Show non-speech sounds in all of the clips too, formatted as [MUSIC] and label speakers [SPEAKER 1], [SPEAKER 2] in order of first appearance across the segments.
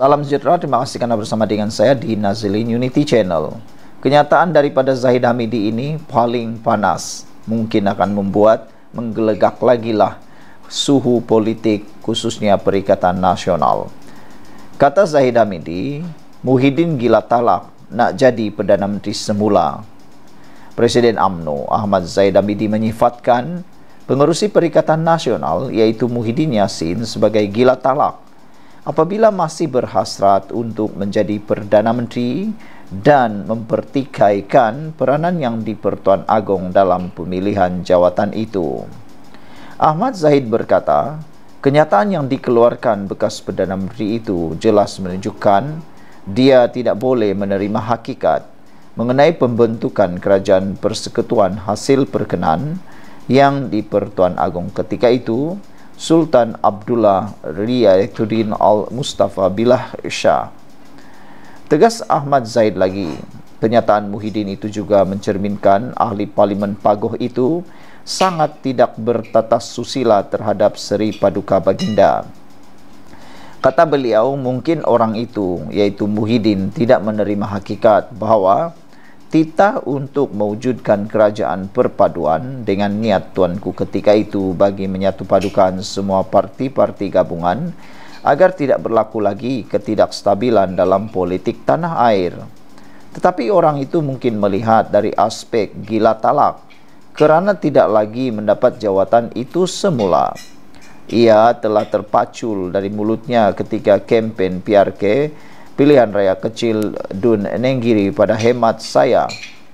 [SPEAKER 1] Salam sejahtera, terima kasih kerana bersama dengan saya di Nazilin Unity Channel. Kenyataan daripada Zahid Hamidi ini paling panas. Mungkin akan membuat menggelegak lagi lah suhu politik khususnya Perikatan Nasional. Kata Zahid Hamidi, Muhyiddin gila talak nak jadi Perdana Menteri semula. Presiden AMNO Ahmad Zahid Hamidi menyifatkan pengerusi Perikatan Nasional iaitu Muhyiddin Yassin sebagai gila talak apabila masih berhasrat untuk menjadi Perdana Menteri dan mempertikaikan peranan yang dipertuan agung dalam pemilihan jawatan itu. Ahmad Zahid berkata, kenyataan yang dikeluarkan bekas Perdana Menteri itu jelas menunjukkan dia tidak boleh menerima hakikat mengenai pembentukan kerajaan persekutuan hasil perkenan yang dipertuan agung ketika itu Sultan Abdullah Riyadhuddin Al-Mustafa Bilah Shah. Tegas Ahmad Zaid lagi, pernyataan Muhyiddin itu juga mencerminkan ahli parlimen Pagoh itu sangat tidak bertata susila terhadap Seri Paduka Baginda. Kata beliau, mungkin orang itu, yaitu Muhyiddin, tidak menerima hakikat bahawa titah untuk mewujudkan kerajaan perpaduan dengan niat tuanku ketika itu bagi menyatupadukan semua parti-parti gabungan agar tidak berlaku lagi ketidakstabilan dalam politik tanah air. Tetapi orang itu mungkin melihat dari aspek gila talak kerana tidak lagi mendapat jawatan itu semula. Ia telah terpacul dari mulutnya ketika kempen PRK pilihan raya kecil Dun Nenggiri pada hemat saya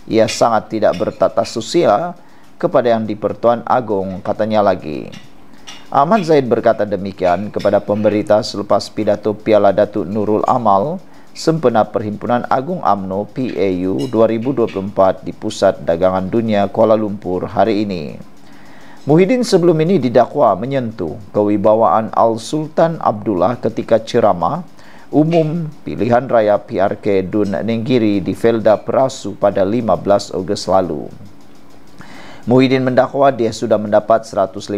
[SPEAKER 1] ia sangat tidak bertata susila kepada yang dipertuan agung katanya lagi Ahmad Zaid berkata demikian kepada pemberita selepas pidato Piala Datuk Nurul Amal sempena Perhimpunan Agung AMNO PAU 2024 di Pusat Dagangan Dunia Kuala Lumpur hari ini. Muhyiddin sebelum ini didakwa menyentuh kewibawaan Al-Sultan Abdullah ketika ceramah umum pilihan raya PRK Dun Ninggiri di Felda Perasu pada 15 Ogos lalu. Muhyiddin mendakwa dia sudah mendapat 115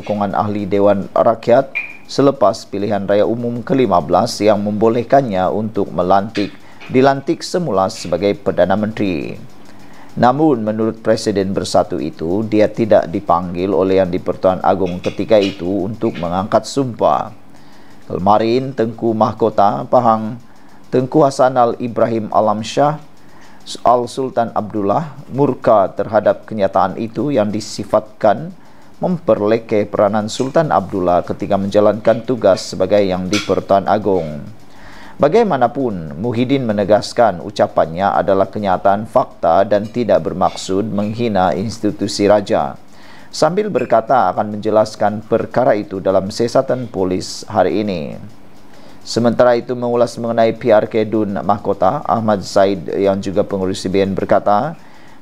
[SPEAKER 1] sokongan ahli Dewan Rakyat selepas pilihan raya umum ke-15 yang membolehkannya untuk melantik dilantik semula sebagai Perdana Menteri. Namun menurut Presiden Bersatu itu, dia tidak dipanggil oleh yang di Pertuan Agong ketika itu untuk mengangkat sumpah. Almarin Tengku Mahkota Pahang Tengku Hasan Al Ibrahim Alam Syah Al Sultan Abdullah murka terhadap kenyataan itu yang disifatkan memperlekeh peranan Sultan Abdullah ketika menjalankan tugas sebagai yang dipertuan Agong. Bagaimanapun, Muhyiddin menegaskan ucapannya adalah kenyataan fakta dan tidak bermaksud menghina institusi raja sambil berkata akan menjelaskan perkara itu dalam sesatan polis hari ini. Sementara itu mengulas mengenai PRK Dun Mahkota, Ahmad Said yang juga pengurus BN berkata,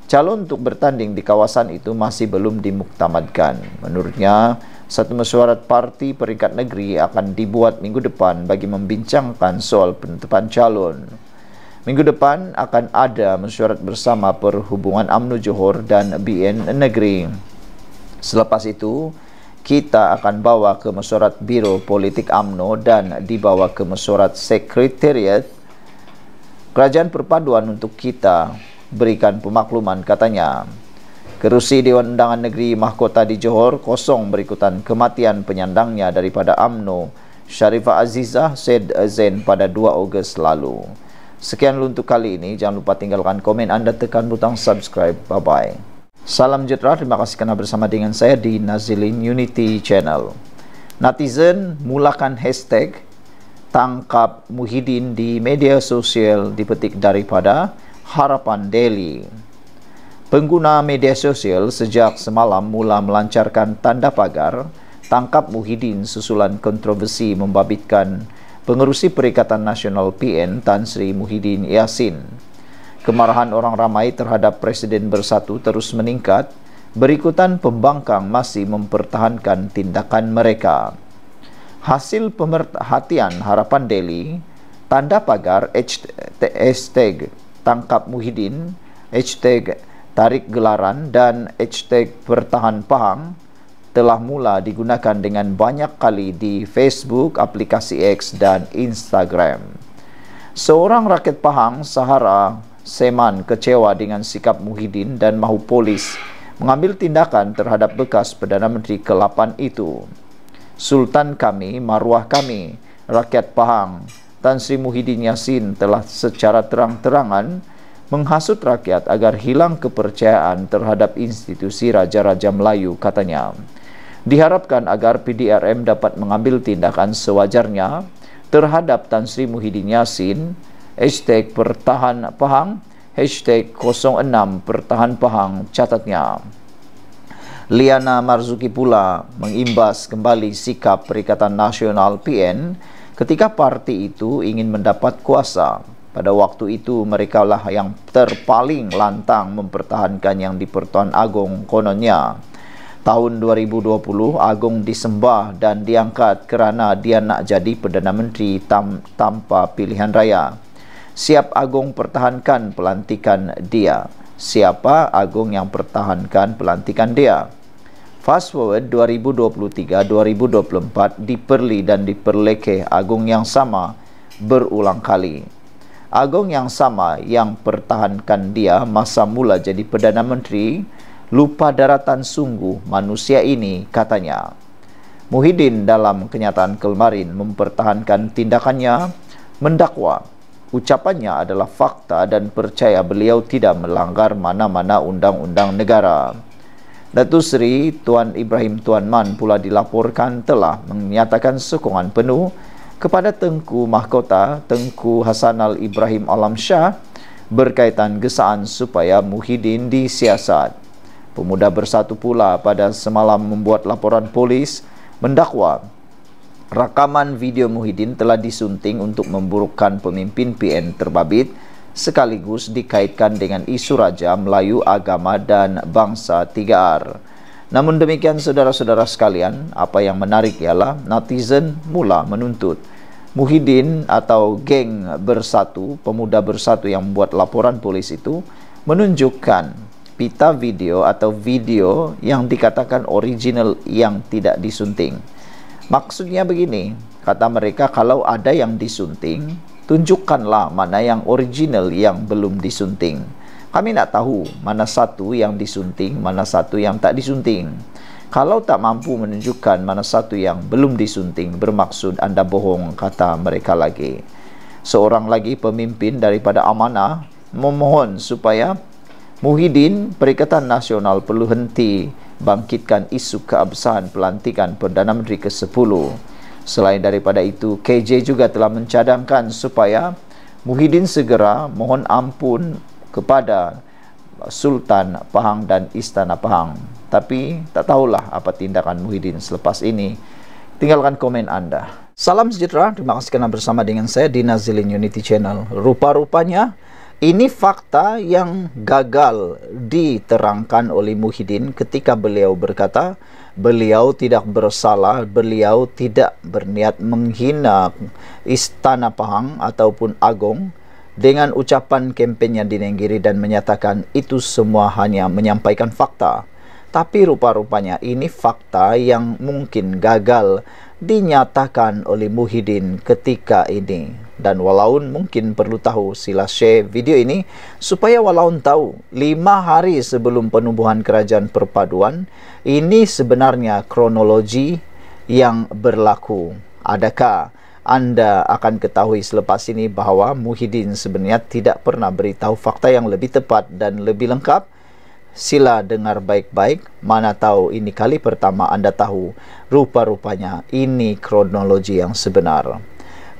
[SPEAKER 1] calon untuk bertanding di kawasan itu masih belum dimuktamadkan. Menurutnya, satu mesyuarat parti peringkat negeri akan dibuat minggu depan bagi membincangkan soal penetapan calon. Minggu depan akan ada mesyuarat bersama perhubungan UMNO Johor dan BN Negeri. Selepas itu, kita akan bawa ke mesyuarat Biro Politik AMNO dan dibawa ke mesyuarat Sekretariat Kerajaan Perpaduan untuk kita berikan pemakluman katanya. Kerusi Dewan Undangan Negeri Mahkota di Johor kosong berikutan kematian penyandangnya daripada AMNO Sharifah Azizah Said Zain pada 2 Ogos lalu. Sekian untuk kali ini. Jangan lupa tinggalkan komen anda tekan butang subscribe. Bye-bye. Salam sejahtera, terima kasih kerana bersama dengan saya di Nazilin Unity Channel. Netizen mulakan hashtag tangkap Muhyiddin di media sosial dipetik daripada Harapan Daily. Pengguna media sosial sejak semalam mula melancarkan tanda pagar tangkap Muhyiddin susulan kontroversi membabitkan pengerusi Perikatan Nasional PN Tan Sri Muhyiddin Yassin Kemarahan orang ramai terhadap Presiden Bersatu terus meningkat. Berikutan pembangkang masih mempertahankan tindakan mereka. Hasil pemerhatian harapan Delhi, tanda pagar hashtag tangkap Muhyiddin, hashtag tarik gelaran dan hashtag pertahan pahang telah mula digunakan dengan banyak kali di Facebook, aplikasi X dan Instagram. Seorang rakyat Pahang, Sahara Seman kecewa dengan sikap Muhyiddin dan mahu polis mengambil tindakan terhadap bekas Perdana Menteri ke-8 itu. Sultan kami, maruah kami, rakyat Pahang, Tan Sri Muhyiddin Yassin telah secara terang-terangan menghasut rakyat agar hilang kepercayaan terhadap institusi Raja-Raja Melayu, katanya. Diharapkan agar PDRM dapat mengambil tindakan sewajarnya terhadap Tan Sri Muhyiddin Yassin Hashtag Pertahan Pahang Hashtag 06 Pertahan Pahang catatnya Liana Marzuki pula mengimbas kembali sikap Perikatan Nasional PN ketika parti itu ingin mendapat kuasa. Pada waktu itu mereka lah yang terpaling lantang mempertahankan yang di Pertuan Agong kononnya. Tahun 2020 Agong disembah dan diangkat kerana dia nak jadi Perdana Menteri tam- tanpa pilihan raya siap agung pertahankan pelantikan dia siapa agung yang pertahankan pelantikan dia fast forward 2023 2024 diperli dan diperlekeh agung yang sama berulang kali agung yang sama yang pertahankan dia masa mula jadi perdana menteri lupa daratan sungguh manusia ini katanya Muhyiddin dalam kenyataan kemarin mempertahankan tindakannya mendakwa ucapannya adalah fakta dan percaya beliau tidak melanggar mana-mana undang-undang negara. Datu Seri Tuan Ibrahim Tuan Man pula dilaporkan telah menyatakan sokongan penuh kepada Tengku Mahkota Tengku Hasanal Ibrahim Alam Shah berkaitan gesaan supaya Muhyiddin disiasat. Pemuda bersatu pula pada semalam membuat laporan polis mendakwa rakaman video Muhyiddin telah disunting untuk memburukkan pemimpin PN terbabit sekaligus dikaitkan dengan isu raja Melayu agama dan bangsa 3R. Namun demikian saudara-saudara sekalian, apa yang menarik ialah netizen mula menuntut Muhyiddin atau geng bersatu, pemuda bersatu yang membuat laporan polis itu menunjukkan pita video atau video yang dikatakan original yang tidak disunting. Maksudnya begini, kata mereka kalau ada yang disunting, tunjukkanlah mana yang original yang belum disunting. Kami nak tahu mana satu yang disunting, mana satu yang tak disunting. Kalau tak mampu menunjukkan mana satu yang belum disunting, bermaksud anda bohong, kata mereka lagi. Seorang lagi pemimpin daripada amanah memohon supaya Muhyiddin Perikatan Nasional perlu henti bangkitkan isu keabsahan pelantikan Perdana Menteri ke-10. Selain daripada itu, KJ juga telah mencadangkan supaya Muhyiddin segera mohon ampun kepada Sultan Pahang dan Istana Pahang. Tapi tak tahulah apa tindakan Muhyiddin selepas ini. Tinggalkan komen anda. Salam sejahtera, terima kasih kerana bersama dengan saya di Nazilin Unity Channel. Rupa-rupanya, ini fakta yang gagal diterangkan oleh Muhyiddin ketika beliau berkata beliau tidak bersalah, beliau tidak berniat menghina Istana Pahang ataupun Agong dengan ucapan kempennya di Nenggiri dan menyatakan itu semua hanya menyampaikan fakta. Tapi rupa-rupanya ini fakta yang mungkin gagal dinyatakan oleh Muhyiddin ketika ini dan Walaun mungkin perlu tahu sila share video ini supaya Walaun tahu 5 hari sebelum penubuhan kerajaan perpaduan ini sebenarnya kronologi yang berlaku adakah anda akan ketahui selepas ini bahawa Muhyiddin sebenarnya tidak pernah beritahu fakta yang lebih tepat dan lebih lengkap sila dengar baik-baik mana tahu ini kali pertama anda tahu rupa-rupanya ini kronologi yang sebenar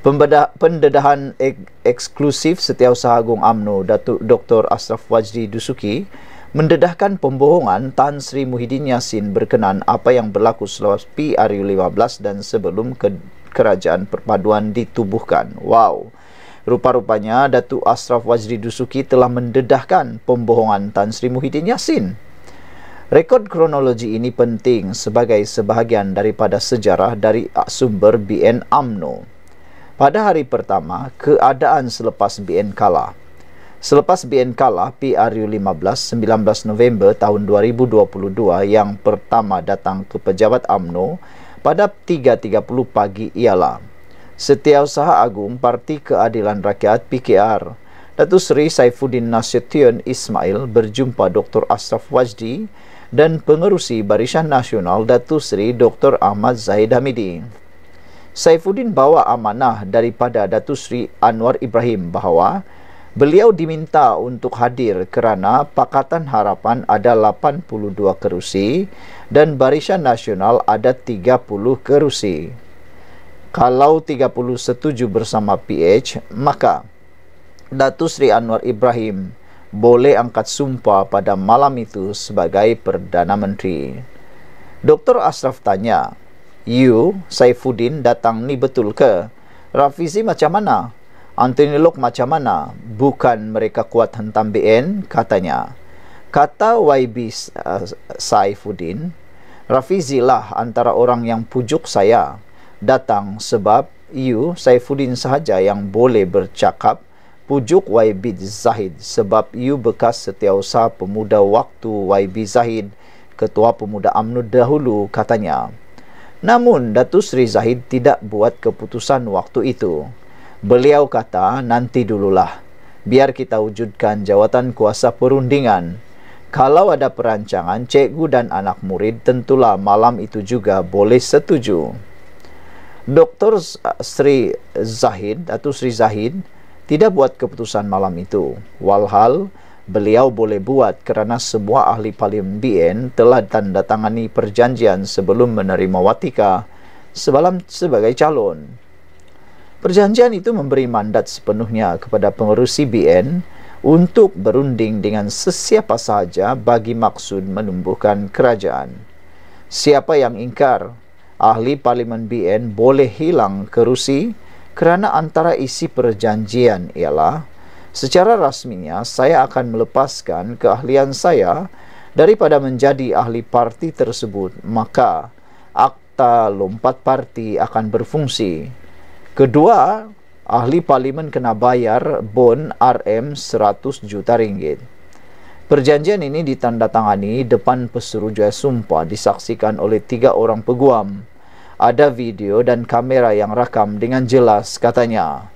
[SPEAKER 1] pembedah, pendedahan ek, eksklusif Setiausaha Agung UMNO Datuk Dr. Asraf Wajdi Dusuki mendedahkan pembohongan Tan Sri Muhyiddin Yassin berkenaan apa yang berlaku selepas PRU15 dan sebelum ke, kerajaan perpaduan ditubuhkan. Wow. Rupa-rupanya Datuk Asraf Wajdi Dusuki telah mendedahkan pembohongan Tan Sri Muhyiddin Yassin. Rekod kronologi ini penting sebagai sebahagian daripada sejarah dari sumber BN AMNO pada hari pertama keadaan selepas BN kalah. Selepas BN kalah PRU 15 19 November tahun 2022 yang pertama datang ke pejabat AMNO pada 3.30 pagi ialah Setiausaha Agung Parti Keadilan Rakyat PKR Datuk Seri Saifuddin Nasution Ismail berjumpa Dr. Asraf Wajdi dan pengerusi Barisan Nasional Datuk Seri Dr. Ahmad Zahid Hamidi. Saifuddin bawa amanah daripada Datuk Sri Anwar Ibrahim bahawa beliau diminta untuk hadir kerana Pakatan Harapan ada 82 kerusi dan Barisan Nasional ada 30 kerusi. Kalau 30 setuju bersama PH, maka Datuk Sri Anwar Ibrahim boleh angkat sumpah pada malam itu sebagai Perdana Menteri. Dr. Asraf tanya, you, Saifuddin, datang ni betul ke? Rafizi macam mana? Anthony Locke macam mana? Bukan mereka kuat hentam BN, katanya. Kata YB uh, Saifuddin, Rafizi lah antara orang yang pujuk saya. Datang sebab you, Saifuddin sahaja yang boleh bercakap. Pujuk YB Zahid sebab you bekas setiausaha pemuda waktu YB Zahid, ketua pemuda AMNU dahulu, katanya. Namun Datu Sri Zahid tidak buat keputusan waktu itu. Beliau kata, nanti dululah. Biar kita wujudkan jawatan kuasa perundingan. Kalau ada perancangan, cikgu dan anak murid tentulah malam itu juga boleh setuju. Dr. Sri Zahid, Datu Sri Zahid, tidak buat keputusan malam itu. Walhal, beliau boleh buat kerana semua ahli parlimen telah tanda tangani perjanjian sebelum menerima Watika sebalam sebagai calon. Perjanjian itu memberi mandat sepenuhnya kepada pengerusi BN untuk berunding dengan sesiapa sahaja bagi maksud menumbuhkan kerajaan. Siapa yang ingkar, ahli parlimen BN boleh hilang kerusi kerana antara isi perjanjian ialah Secara rasminya, saya akan melepaskan keahlian saya daripada menjadi ahli parti tersebut, maka akta lompat parti akan berfungsi. Kedua, ahli parlimen kena bayar bon RM100 juta ringgit. Perjanjian ini ditandatangani depan peseru jaya sumpah disaksikan oleh tiga orang peguam. Ada video dan kamera yang rakam dengan jelas katanya.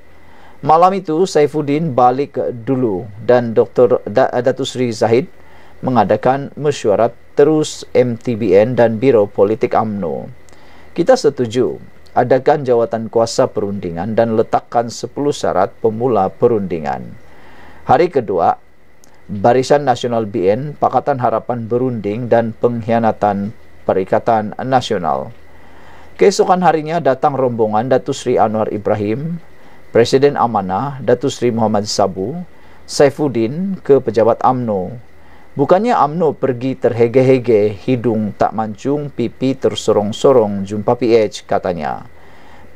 [SPEAKER 1] Malam itu Saifuddin balik dulu dan Dr. Datu Sri Zahid mengadakan mesyuarat terus MTBN dan Biro Politik AMNO. Kita setuju, adakan jawatan kuasa perundingan dan letakkan 10 syarat pemula perundingan. Hari kedua, Barisan Nasional BN, Pakatan Harapan Berunding dan Pengkhianatan Perikatan Nasional. Keesokan harinya datang rombongan Datu Sri Anwar Ibrahim, Presiden Amanah Datu Seri Muhammad Sabu Saifuddin ke pejabat AMNO. Bukannya AMNO pergi terhege-hege, hidung tak mancung, pipi tersorong-sorong jumpa PH katanya.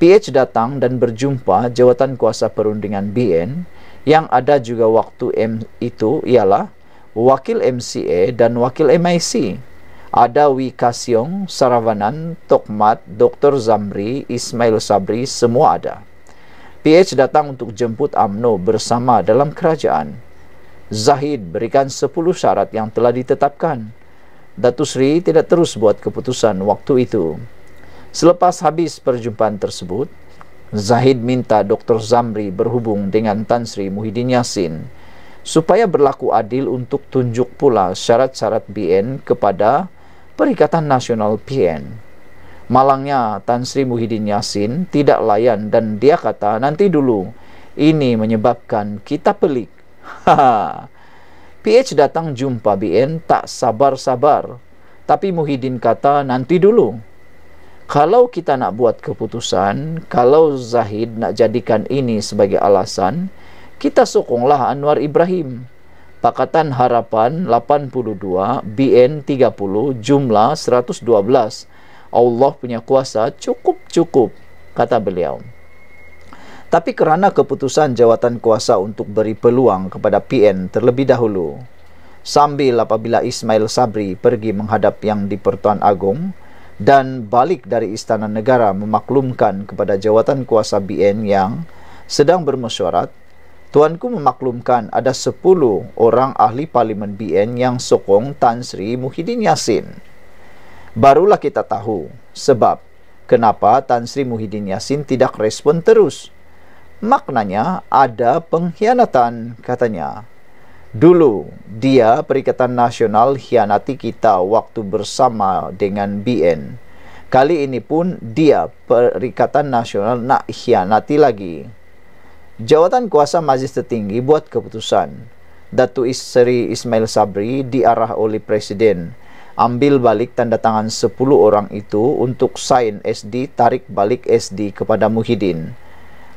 [SPEAKER 1] PH datang dan berjumpa jawatan kuasa perundingan BN yang ada juga waktu M itu ialah Wakil MCA dan Wakil MIC. Ada Wika Siong, Saravanan, Tokmat, Dr. Zamri, Ismail Sabri, semua ada. PH datang untuk jemput AMNO bersama dalam kerajaan. Zahid berikan 10 syarat yang telah ditetapkan. Datu Sri tidak terus buat keputusan waktu itu. Selepas habis perjumpaan tersebut, Zahid minta Dr. Zamri berhubung dengan Tan Sri Muhyiddin Yassin supaya berlaku adil untuk tunjuk pula syarat-syarat BN kepada Perikatan Nasional PN. Malangnya Tan Sri Muhyiddin Yassin tidak layan dan dia kata nanti dulu ini menyebabkan kita pelik. [LAUGHS] PH datang jumpa BN tak sabar-sabar. Tapi Muhyiddin kata nanti dulu. Kalau kita nak buat keputusan, kalau Zahid nak jadikan ini sebagai alasan, kita sokonglah Anwar Ibrahim. Pakatan Harapan 82 BN 30 jumlah 112. Allah punya kuasa cukup-cukup kata beliau tapi kerana keputusan jawatan kuasa untuk beri peluang kepada PN terlebih dahulu sambil apabila Ismail Sabri pergi menghadap yang di Pertuan Agong dan balik dari Istana Negara memaklumkan kepada jawatan kuasa BN yang sedang bermesyuarat Tuanku memaklumkan ada 10 orang ahli parlimen BN yang sokong Tan Sri Muhyiddin Yassin. Barulah kita tahu sebab kenapa Tan Sri Muhyiddin Yassin tidak respon terus. Maknanya ada pengkhianatan katanya. Dulu dia Perikatan Nasional hianati kita waktu bersama dengan BN. Kali ini pun dia Perikatan Nasional nak hianati lagi. Jawatan kuasa majlis tertinggi buat keputusan. Datu Isteri Ismail Sabri diarah oleh Presiden ambil balik tanda tangan 10 orang itu untuk sign SD tarik balik SD kepada Muhyiddin.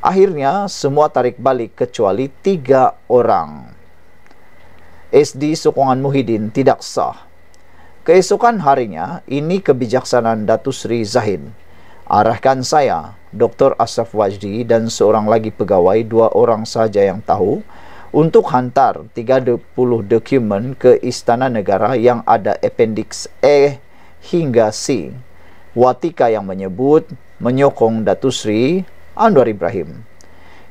[SPEAKER 1] Akhirnya semua tarik balik kecuali 3 orang. SD sokongan Muhyiddin tidak sah. Keesokan harinya, ini kebijaksanaan Datu Sri Zahin. Arahkan saya, Dr. Asaf Wajdi dan seorang lagi pegawai, dua orang saja yang tahu, untuk hantar 30 dokumen ke Istana Negara yang ada appendix E hingga C. Watika yang menyebut menyokong Datu Sri Anwar Ibrahim.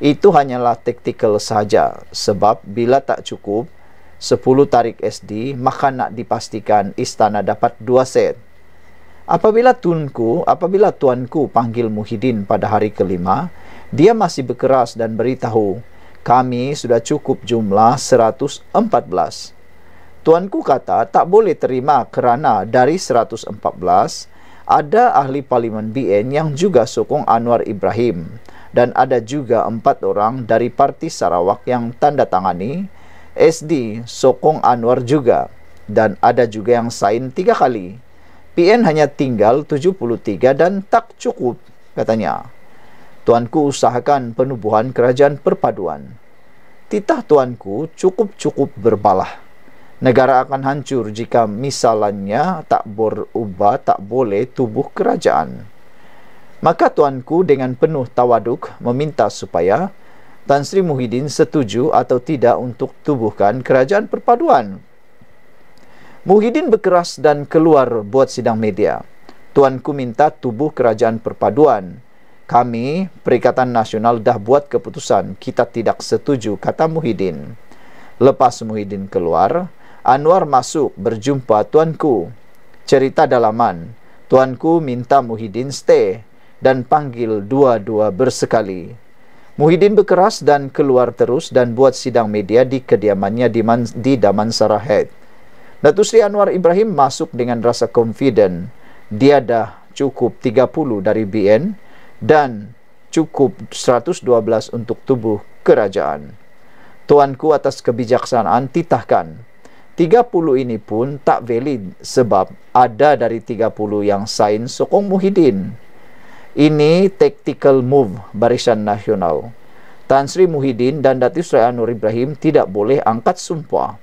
[SPEAKER 1] Itu hanyalah taktikal saja sebab bila tak cukup 10 tarik SD maka nak dipastikan istana dapat 2 set. Apabila tunku, apabila tuanku panggil Muhyiddin pada hari kelima, dia masih berkeras dan beritahu, kami sudah cukup jumlah 114. Tuanku kata tak boleh terima kerana dari 114 ada ahli parlimen BN yang juga sokong Anwar Ibrahim dan ada juga empat orang dari parti Sarawak yang tanda tangani SD sokong Anwar juga dan ada juga yang sign tiga kali. PN hanya tinggal 73 dan tak cukup katanya. Tuanku usahakan penubuhan kerajaan perpaduan. Titah tuanku cukup-cukup berbalah. Negara akan hancur jika misalannya tak berubah tak boleh tubuh kerajaan. Maka tuanku dengan penuh tawaduk meminta supaya Tan Sri Muhyiddin setuju atau tidak untuk tubuhkan kerajaan perpaduan. Muhyiddin berkeras dan keluar buat sidang media. Tuanku minta tubuh kerajaan perpaduan kami Perikatan Nasional dah buat keputusan kita tidak setuju kata Muhyiddin lepas Muhyiddin keluar Anwar masuk berjumpa tuanku cerita dalaman tuanku minta Muhyiddin stay dan panggil dua-dua bersekali Muhyiddin berkeras dan keluar terus dan buat sidang media di kediamannya di, Man di Damansara Head Datuk Sri Anwar Ibrahim masuk dengan rasa confident dia dah cukup 30 dari BN dan cukup 112 untuk tubuh kerajaan. Tuanku atas kebijaksanaan titahkan. 30 ini pun tak valid sebab ada dari 30 yang sain sokong Muhyiddin. Ini tactical move Barisan Nasional. Tan Sri Muhyiddin dan Datuk Sri Anwar Ibrahim tidak boleh angkat sumpah.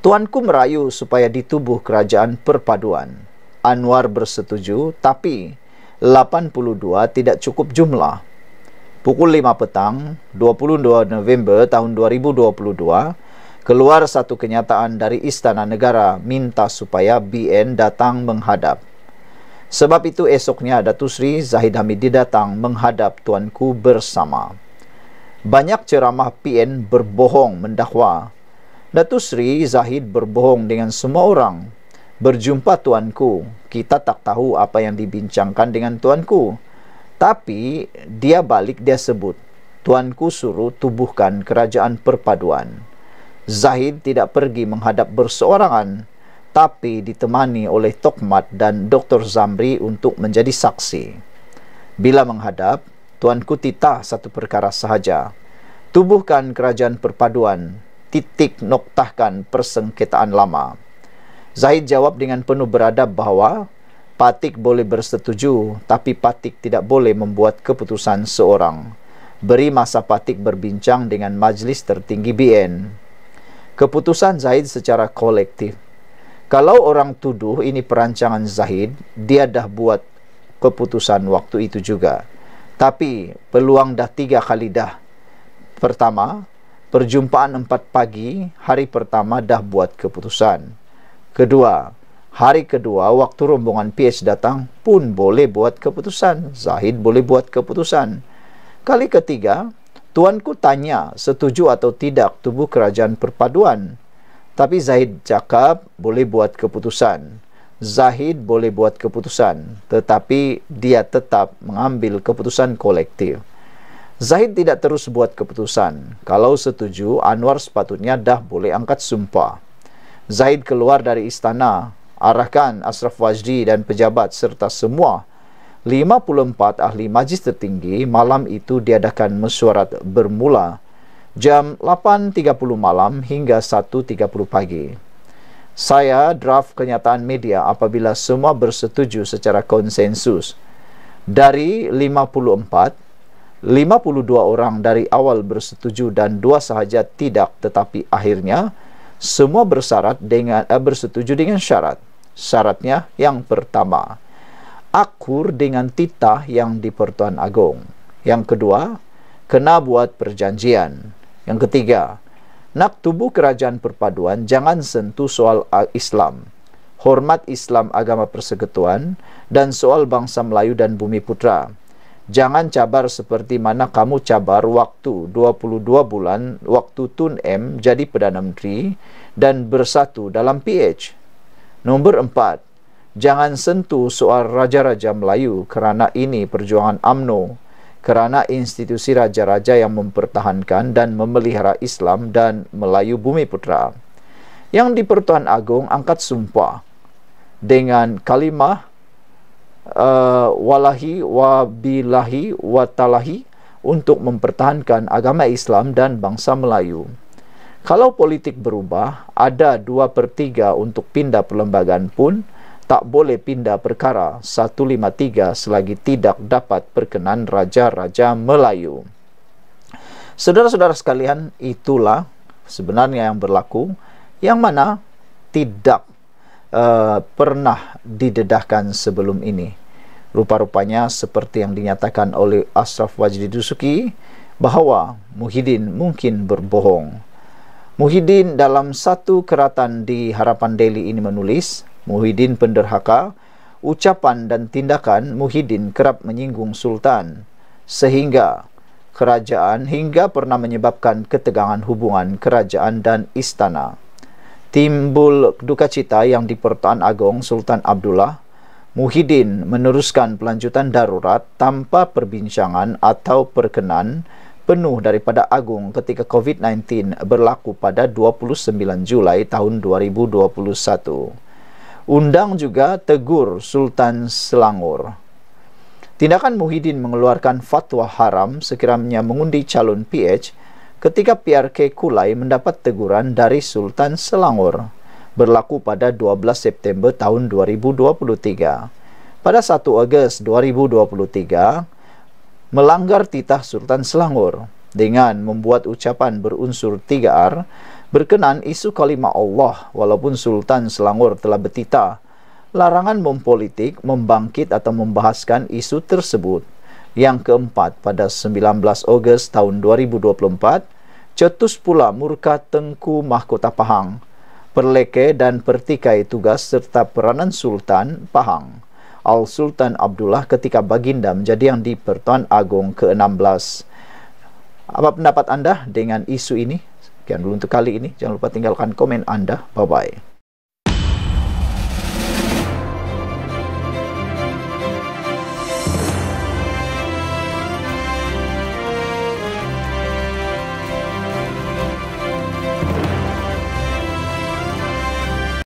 [SPEAKER 1] Tuanku merayu supaya ditubuh kerajaan perpaduan. Anwar bersetuju tapi 82 tidak cukup jumlah. Pukul 5 petang 22 November tahun 2022 keluar satu kenyataan dari Istana Negara minta supaya BN datang menghadap. Sebab itu esoknya Datu Sri Zahid Hamidi datang menghadap tuanku bersama. Banyak ceramah PN berbohong mendakwa Datu Sri Zahid berbohong dengan semua orang berjumpa tuanku. Kita tak tahu apa yang dibincangkan dengan tuanku. Tapi dia balik dia sebut, tuanku suruh tubuhkan kerajaan perpaduan. Zahid tidak pergi menghadap berseorangan, tapi ditemani oleh Tokmat dan Dr. Zamri untuk menjadi saksi. Bila menghadap, tuanku titah satu perkara sahaja. Tubuhkan kerajaan perpaduan, titik noktahkan persengketaan lama.'" Zahid jawab dengan penuh beradab bahawa Patik boleh bersetuju tapi Patik tidak boleh membuat keputusan seorang. Beri masa Patik berbincang dengan majlis tertinggi BN. Keputusan Zahid secara kolektif. Kalau orang tuduh ini perancangan Zahid, dia dah buat keputusan waktu itu juga. Tapi peluang dah tiga kali dah. Pertama, perjumpaan empat pagi hari pertama dah buat keputusan kedua hari kedua waktu rombongan PH datang pun boleh buat keputusan Zahid boleh buat keputusan kali ketiga tuanku tanya setuju atau tidak tubuh kerajaan perpaduan tapi Zahid cakap boleh buat keputusan Zahid boleh buat keputusan tetapi dia tetap mengambil keputusan kolektif Zahid tidak terus buat keputusan kalau setuju Anwar sepatutnya dah boleh angkat sumpah Zaid keluar dari istana arahkan Asraf Wajdi dan pejabat serta semua 54 ahli majlis tertinggi malam itu diadakan mesyuarat bermula jam 8.30 malam hingga 1.30 pagi. Saya draft kenyataan media apabila semua bersetuju secara konsensus. Dari 54, 52 orang dari awal bersetuju dan dua sahaja tidak tetapi akhirnya semua bersyarat dengan uh, bersetuju dengan syarat. Syaratnya yang pertama, akur dengan titah yang di Pertuan Agong. Yang kedua, kena buat perjanjian. Yang ketiga, nak tubuh kerajaan perpaduan jangan sentuh soal eh, Islam. Hormat Islam agama persekutuan dan soal bangsa Melayu dan bumi putra. Jangan cabar seperti mana kamu cabar waktu 22 bulan waktu Tun M jadi Perdana Menteri dan bersatu dalam PH. Nombor empat, jangan sentuh soal Raja-Raja Melayu kerana ini perjuangan amno kerana institusi Raja-Raja yang mempertahankan dan memelihara Islam dan Melayu Bumi Putra. Yang di Pertuan Agong angkat sumpah dengan kalimah uh, walahi wabilahi watalahi untuk mempertahankan agama Islam dan bangsa Melayu. Kalau politik berubah, ada dua per tiga untuk pindah perlembagaan pun tak boleh pindah perkara 153 selagi tidak dapat perkenan Raja-Raja Melayu. Saudara-saudara sekalian, itulah sebenarnya yang berlaku yang mana tidak Uh, pernah didedahkan sebelum ini. Rupa-rupanya seperti yang dinyatakan oleh Asraf Wajdi Dusuki bahawa Muhyiddin mungkin berbohong. Muhyiddin dalam satu keratan di Harapan Delhi ini menulis, Muhyiddin penderhaka, ucapan dan tindakan Muhyiddin kerap menyinggung Sultan sehingga kerajaan hingga pernah menyebabkan ketegangan hubungan kerajaan dan istana timbul duka cita yang di Pertuan Agong Sultan Abdullah Muhyiddin meneruskan pelanjutan darurat tanpa perbincangan atau perkenan penuh daripada Agung ketika COVID-19 berlaku pada 29 Julai tahun 2021. Undang juga tegur Sultan Selangor. Tindakan Muhyiddin mengeluarkan fatwa haram sekiranya mengundi calon PH ketika PRK Kulai mendapat teguran dari Sultan Selangor berlaku pada 12 September tahun 2023. Pada 1 Ogos 2023, melanggar titah Sultan Selangor dengan membuat ucapan berunsur 3R berkenan isu kalimah Allah walaupun Sultan Selangor telah bertitah larangan mempolitik membangkit atau membahaskan isu tersebut. Yang keempat, pada 19 Ogos tahun 2024, Cetus pula murka Tengku Mahkota Pahang, perleke dan pertikai tugas serta peranan Sultan Pahang. Al-Sultan Abdullah ketika baginda menjadi yang di Pertuan Agong ke-16. Apa pendapat anda dengan isu ini? Sekian dulu untuk kali ini. Jangan lupa tinggalkan komen anda. Bye-bye.